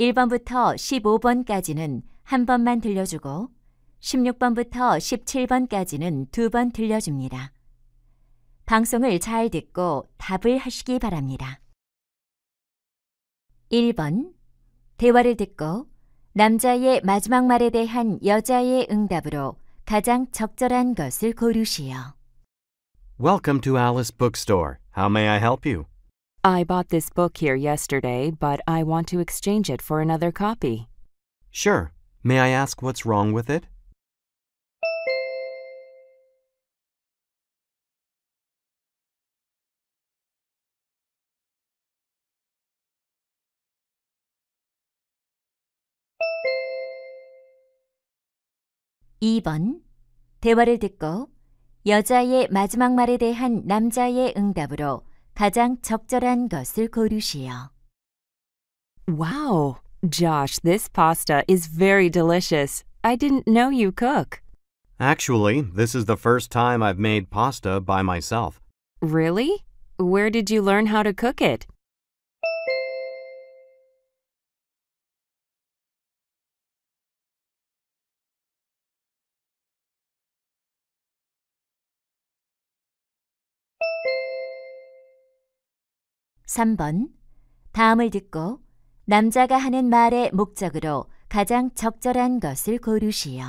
1번부터 15번까지는 한 번만 들려주고 16번부터 17번까지는 두 번 들려줍니다. 방송을 잘 듣고 답을 하시기 바랍니다. 1번 대화를 듣고 남자의 마지막 말에 대한 여자의 응답으로 가장 적절한 것을 고르시오. Welcome to Alice Bookstore. How may I help you? I bought this book here yesterday, but I want to exchange it for another copy. Sure. May I ask what's wrong with it? (2번) 대화를 듣고 여자의 마지막 말에 대한 남자의 응답으로 가장 적절한 것을 고르시오. Wow, Josh, this pasta is very delicious. I didn't know you cook. Actually, this is the first time I've made pasta by myself. Really? Where did you learn how to cook it? 3번. 다음을 듣고 남자가 하는 말의 목적으로 가장 적절한 것을 고르시오.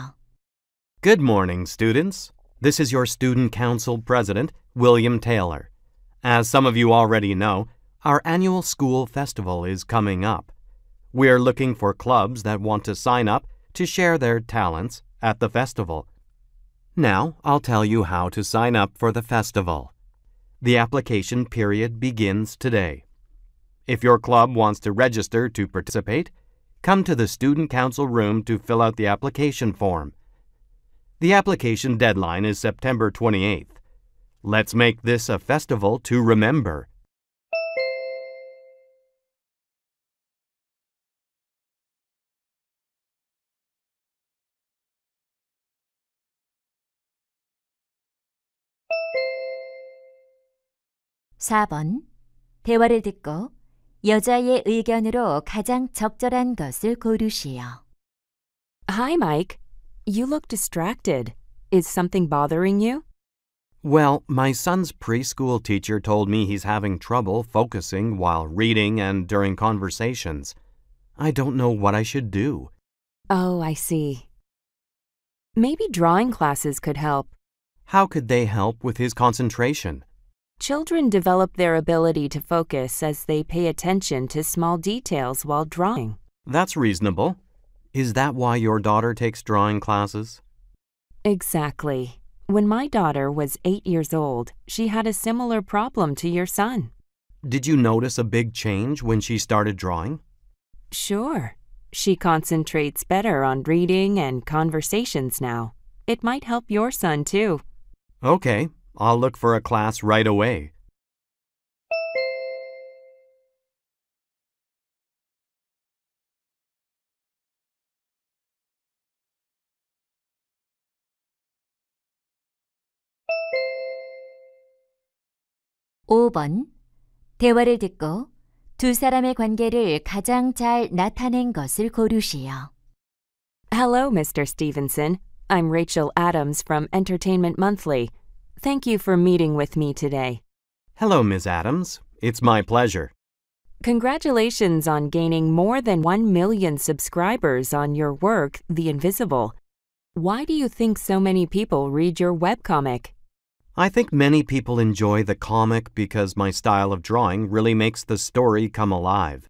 Good morning, students. This is your Student Council President, William Taylor. As some of you already know, our annual school festival is coming up. We are looking for clubs that want to sign up to share their talents at the festival. Now, I'll tell you how to sign up for the festival. The application period begins today. If your club wants to register to participate, come to the Student Council room to fill out the application form. The application deadline is September 28th. Let's make this a festival to remember. 4번 대화를 듣고 여자의 의견으로 가장 적절한 것을 고르시오. Hi, Mike. You look distracted. Is something bothering you? Well, my son's preschool teacher told me he's having trouble focusing while reading and during conversations. I don't know what I should do. Oh, I see. Maybe drawing classes could help. How could they help with his concentration? Children develop their ability to focus as they pay attention to small details while drawing. That's reasonable. Is that why your daughter takes drawing classes? Exactly. When my daughter was eight years old, she had a similar problem to your son. Did you notice a big change when she started drawing? Sure. She concentrates better on reading and conversations now. It might help your son too. Okay, I'll look for a class right away. (5번) 대화를 듣고 두 사람의 관계를 가장 잘 나타낸 것을 고르시오. Hello, Mr. Stevenson. I'm Rachel Adams from Entertainment Monthly. Thank you for meeting with me today. Hello, Ms. Adams. It's my pleasure. Congratulations on gaining more than 1 million subscribers on your work, The Invisible. Why do you think so many people read your webcomic? I think many people enjoy the comic because my style of drawing really makes the story come alive.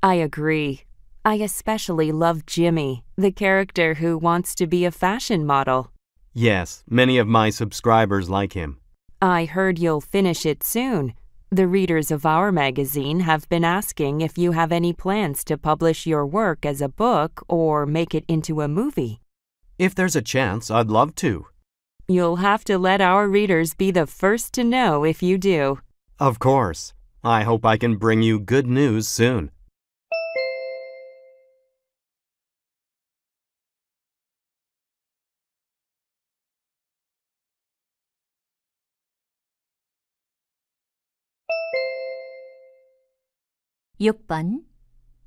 I agree. I especially love Jimmy, the character who wants to be a fashion model. Yes, many of my subscribers like him. I heard you'll finish it soon. The readers of our magazine have been asking if you have any plans to publish your work as a book or make it into a movie. If there's a chance, I'd love to. You'll have to let our readers be the first to know if you do. Of course. I hope I can bring you good news soon. 6번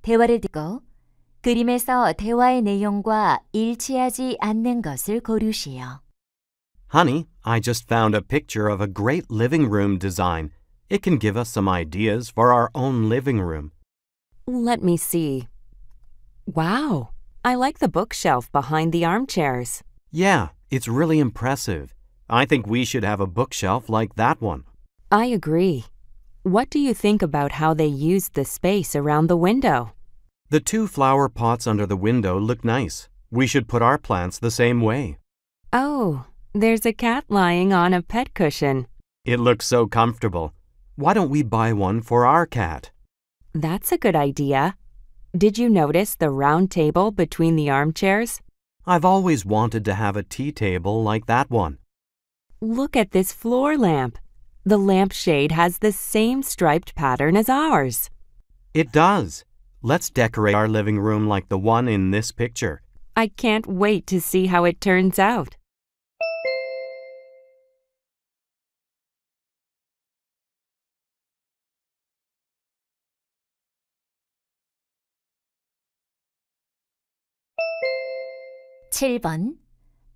대화를 듣고 그림에서 대화의 내용과 일치하지 않는 것을 고르시오. Honey, I just found a picture of a great living room design. It can give us some ideas for our own living room. Let me see. Wow, I like the bookshelf behind the armchairs. Yeah, it's really impressive. I think we should have a bookshelf like that one. I agree. What do you think about how they used the space around the window? The two flower pots under the window look nice. We should put our plants the same way. Oh, there's a cat lying on a pet cushion. It looks so comfortable. Why don't we buy one for our cat? That's a good idea. Did you notice the round table between the armchairs? I've always wanted to have a tea table like that one. Look at this floor lamp. The lampshade has the same striped pattern as ours. It does. Let's decorate our living room like the one in this picture. I can't wait to see how it turns out. (7번)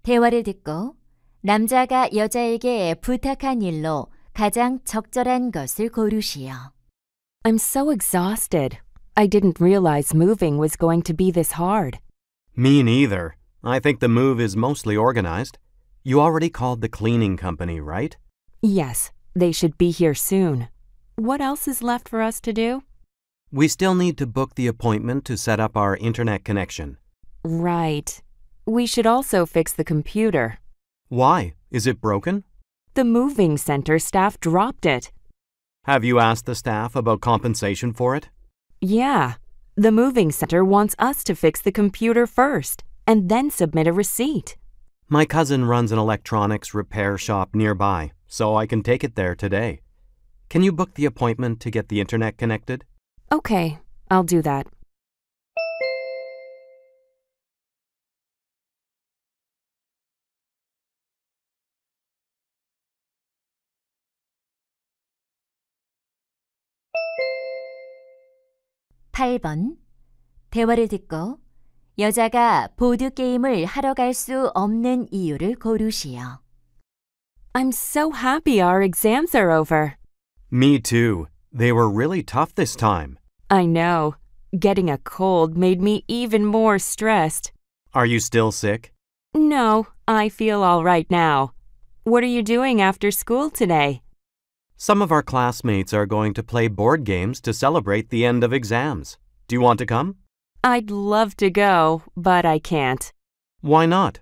대화를 듣고 남자가 여자에게 부탁한 일로 가장 적절한 것을 고르시오. I'm so exhausted. I didn't realize moving was going to be this hard. Me neither. I think the move is mostly organized. You already called the cleaning company, right? Yes, they should be here soon. What else is left for us to do? We still need to book the appointment to set up our internet connection. Right. We should also fix the computer. Why? Is it broken? The moving center staff dropped it. Have you asked the staff about compensation for it? Yeah. The moving center wants us to fix the computer first and then submit a receipt. My cousin runs an electronics repair shop nearby, so I can take it there today. Can you book the appointment to get the internet connected? Okay, I'll do that. 8번 대화를 듣고 여자가 보드 게임을 수 없는 이유를 고르시오. I'm so happy our exams are over. Me too. They were really tough this time. I know. Getting a cold made me even more stressed. Are you still sick? No, I feel all right now. What are you doing after school today? Some of our classmates are going to play board games to celebrate the end of exams. Do you want to come? I'd love to go, but I can't. Why not?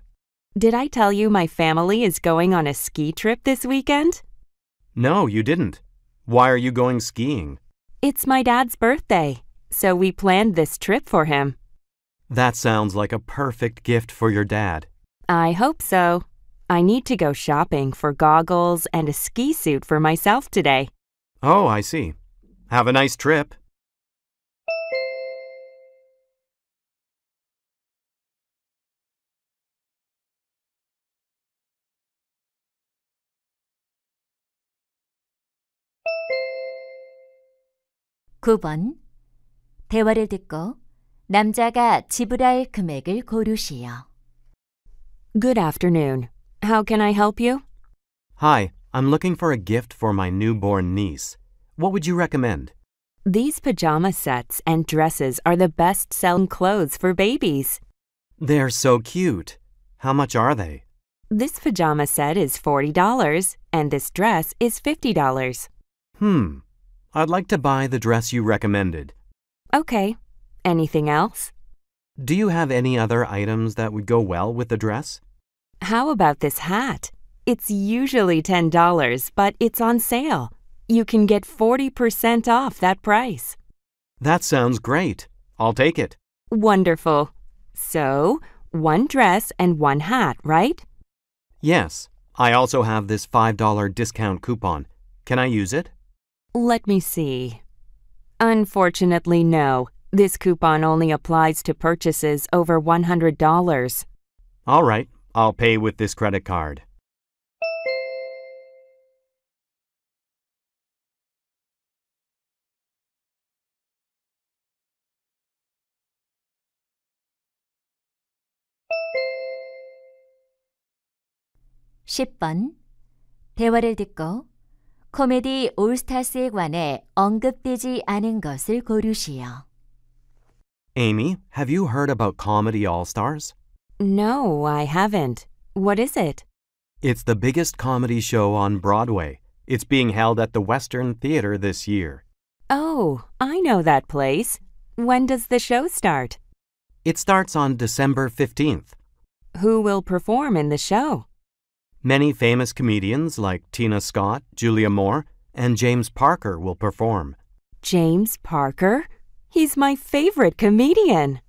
Did I tell you my family is going on a ski trip this weekend? No, you didn't. Why are you going skiing? It's my dad's birthday, so we planned this trip for him. That sounds like a perfect gift for your dad. I hope so. I need to go shopping for goggles and a ski suit for myself today. Oh, I see. Have a nice trip. (9번) 대화를 듣고 남자가 지불할 금액을 고르시오. Good afternoon. How can I help you? Hi, I'm looking for a gift for my newborn niece. What would you recommend? These pajama sets and dresses are the best selling clothes for babies. They're so cute. How much are they? This pajama set is $40 and this dress is $50. Hmm. I'd like to buy the dress you recommended. Okay. Anything else? Do you have any other items that would go well with the dress? How about this hat? It's usually $10, but it's on sale. You can get 40% off that price. That sounds great. I'll take it. Wonderful. So, one dress and one hat, right? Yes. I also have this $5 discount coupon. Can I use it? Let me see. Unfortunately, no. This coupon only applies to purchases over $100. All right. I'll pay with this credit card. (10번) 대화를 듣고 코미디 올스타스에 관해 언급되지 않은 것을 고르시오. Amy, have you heard about Comedy All Stars? No, I haven't. What is it? It's the biggest comedy show on Broadway. It's being held at the Western Theater this year. Oh, I know that place. When does the show start? It starts on December 15th. Who will perform in the show? Many famous comedians like Tina Scott, Julia Moore, and James Parker will perform. James Parker? He's my favorite comedian.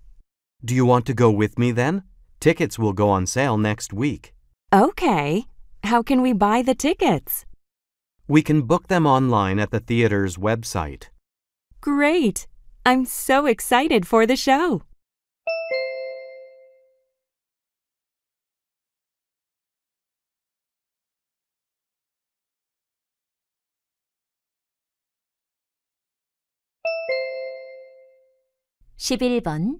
Do you want to go with me then? Tickets will go on sale next week. Okay. How can we buy the tickets? We can book them online at the theater's website. Great! I'm so excited for the show! (11번)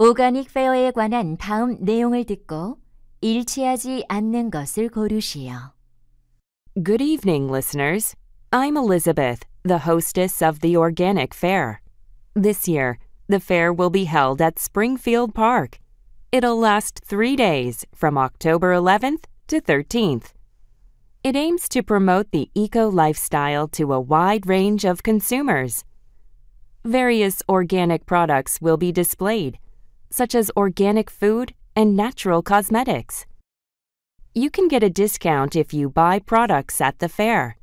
오가닉 페어에 관한 다음 내용을 듣고 일치하지 않는 것을 고르시오. Good evening, listeners. I'm Elizabeth, the hostess of the Organic Fair. This year, the fair will be held at Springfield Park. It'll last three days from October 11th to 13th. It aims to promote the eco lifestyle to a wide range of consumers. Various organic products will be displayed such as organic food and natural cosmetics. You can get a discount if you buy products at the fair.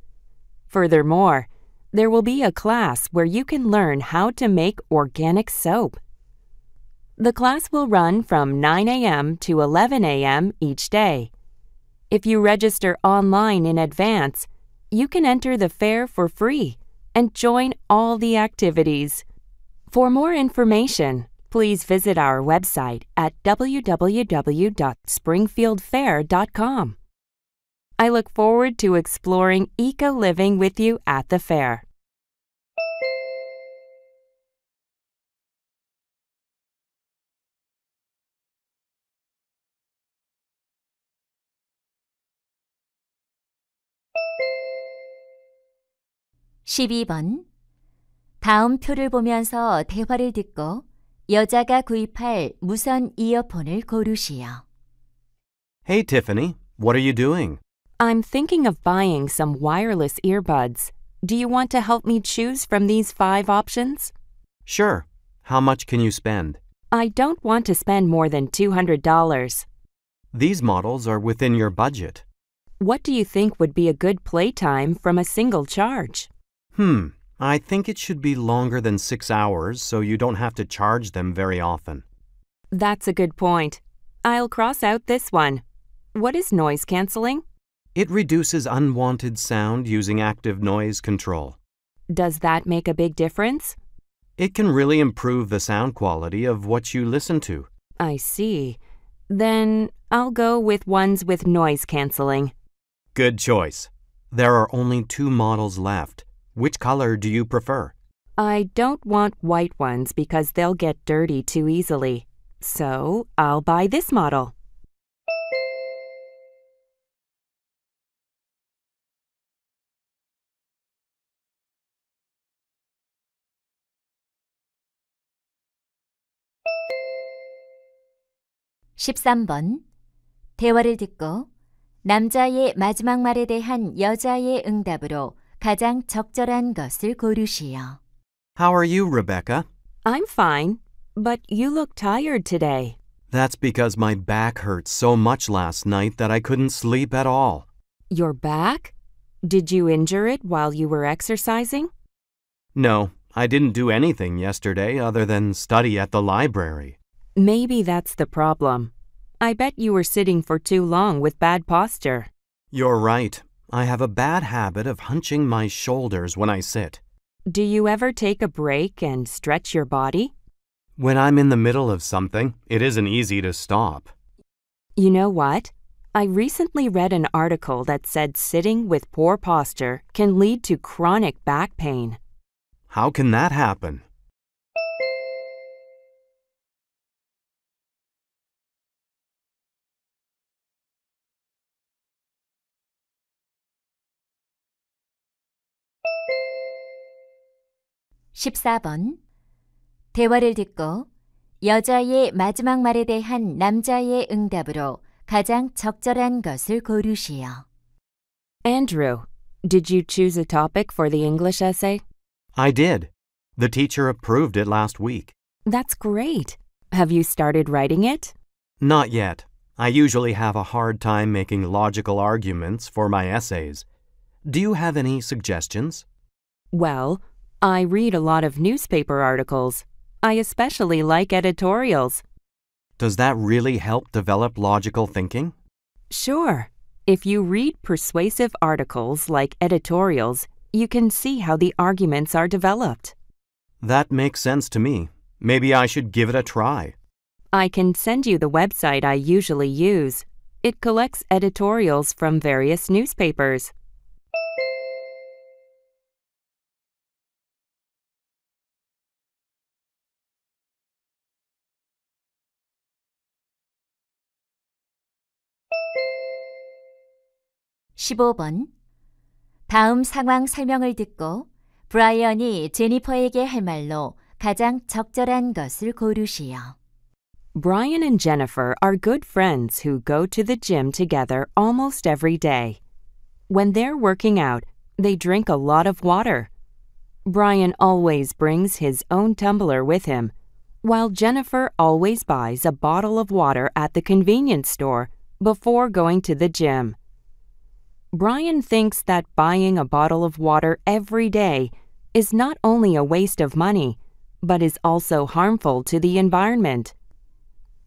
Furthermore, there will be a class where you can learn how to make organic soap. The class will run from 9 a.m. to 11 a.m. each day. If you register online in advance, you can enter the fair for free and join all the activities. For more information, please visit our website at www.springfieldfair.com. I look forward to exploring eco living with you at the fair. (12번) 다음 표를 보면서 대화를 듣고 여자가 구입할 무선 이어폰을 고르시오. Hey, Tiffany, what are you doing? I'm thinking of buying some wireless earbuds. Do you want to help me choose from these five options? Sure. How much can you spend? I don't want to spend more than $200. These models are within your budget. What do you think would be a good playtime from a single charge? Hmm, I think it should be longer than six hours so you don't have to charge them very often. That's a good point. I'll cross out this one. What is noise canceling? It reduces unwanted sound using active noise control. Does that make a big difference? It can really improve the sound quality of what you listen to. I see. Then I'll go with ones with noise canceling. Good choice. There are only two models left. Which color do you prefer? I don't want white ones because they'll get dirty too easily. So I'll buy this model. (13번) 대화를 듣고 남자의 마지막 말에 대한 여자의 응답으로 가장 적절한 것을 고르시오. How are you, Rebecca? I'm fine, but you look tired today. That's because my back hurt so much last night that I couldn't sleep at all. Your back? Did you injure it while you were exercising? No, I didn't do anything yesterday other than study at the library. Maybe that's the problem. I bet you were sitting for too long with bad posture. You're right. I have a bad habit of hunching my shoulders when I sit. Do you ever take a break and stretch your body? When I'm in the middle of something, it isn't easy to stop. You know what? I recently read an article that said sitting with poor posture can lead to chronic back pain. How can that happen? 14번 대화를 듣고 여자의 마지막 말에 대한 남자의 응답으로 가장 적절한 것을 고르시오. Andrew, did you choose a topic for the English essay? I did. The teacher approved it last week. That's great. Have you started writing it? Not yet. I usually have a hard time making logical arguments for my essays. Do you have any suggestions? Well, I read a lot of newspaper articles. I especially like editorials. Does that really help develop logical thinking? Sure. If you read persuasive articles like editorials, you can see how the arguments are developed. That makes sense to me. Maybe I should give it a try. I can send you the website I usually use. It collects editorials from various newspapers. 15번 다음 상황 설명을 듣고 브라이언이 제니퍼에게 할 말로 가장 적절한 것을 고르시오. Brian and Jennifer are good friends who go to the gym together almost every day. When they're working out, they drink a lot of water. Brian always brings his own tumbler with him, while Jennifer always buys a bottle of water at the convenience store before going to the gym. Brian thinks that buying a bottle of water every day is not only a waste of money, but is also harmful to the environment.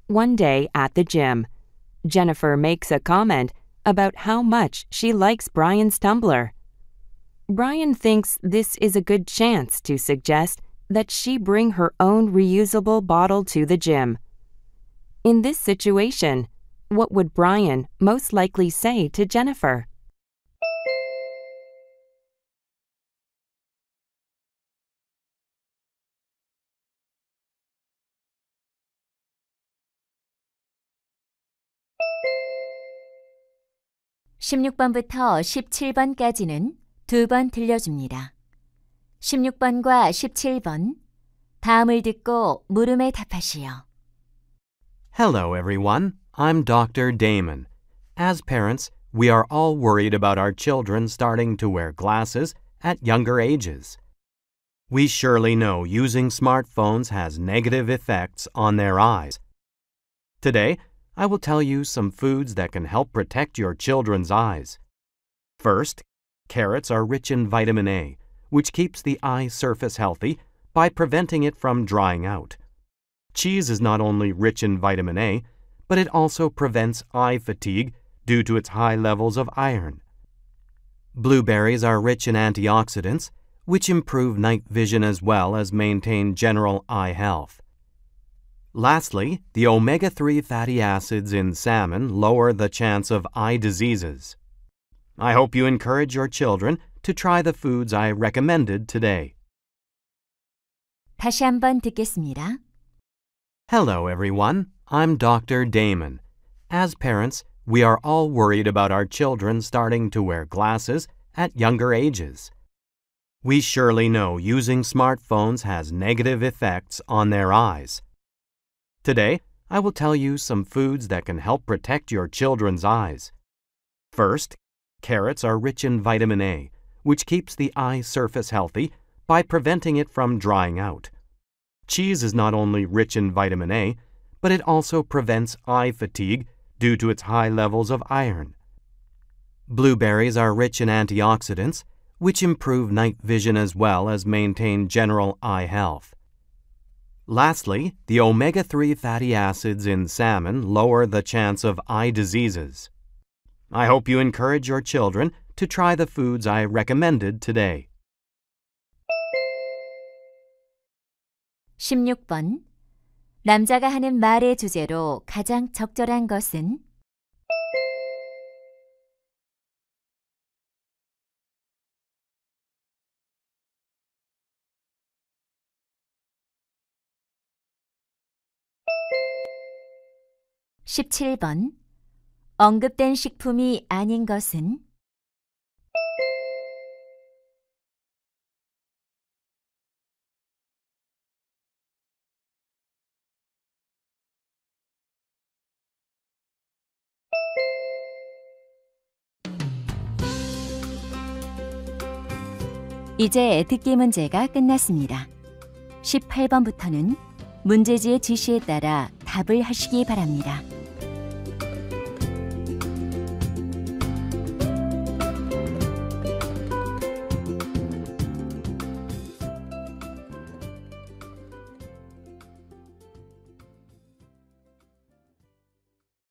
One day at the gym, Jennifer makes a comment about how much she likes Brian's tumbler. Brian thinks this is a good chance to suggest that she bring her own reusable bottle to the gym. In this situation, what would Brian most likely say to Jennifer? 16번부터 17번까지는 두 번 들려줍니다. 16번과 17번 다음을 듣고 물음에 답하시오. Hello everyone. I'm Dr. Damon. As parents, we are all worried about our children starting to wear glasses at younger ages. We surely know using smartphones has negative effects on their eyes. Today, I will tell you some foods that can help protect your children's eyes. First, carrots are rich in vitamin A, which keeps the eye surface healthy by preventing it from drying out. Cheese is not only rich in vitamin A, but it also prevents eye fatigue due to its high levels of iron. Blueberries are rich in antioxidants, which improve night vision as well as maintain general eye health. Lastly, the omega-3 fatty acids in salmon lower the chance of eye diseases. I hope you encourage your children to try the foods I recommended today. 다시 한번 듣겠습니다. Hello everyone, I'm Dr. Damon. As parents, we are all worried about our children starting to wear glasses at younger ages. We surely know using smartphones has negative effects on their eyes. Today, I will tell you some foods that can help protect your children's eyes. First, carrots are rich in vitamin A, which keeps the eye surface healthy by preventing it from drying out. Cheese is not only rich in vitamin A, but it also prevents eye fatigue due to its high levels of iron. Blueberries are rich in antioxidants, which improve night vision as well as maintain general eye health. Lastly, the omega-3 fatty acids in salmon lower the chance of eye diseases. I hope you encourage your children to try the foods I recommended today. 16번 남자가 하는 말의 주제로 가장 적절한 것은 17번 언급된 식품이 아닌 것은 이제 듣기 문제가 끝났습니다. 18번부터는 문제지의 지시에 따라 답을 하시기 바랍니다.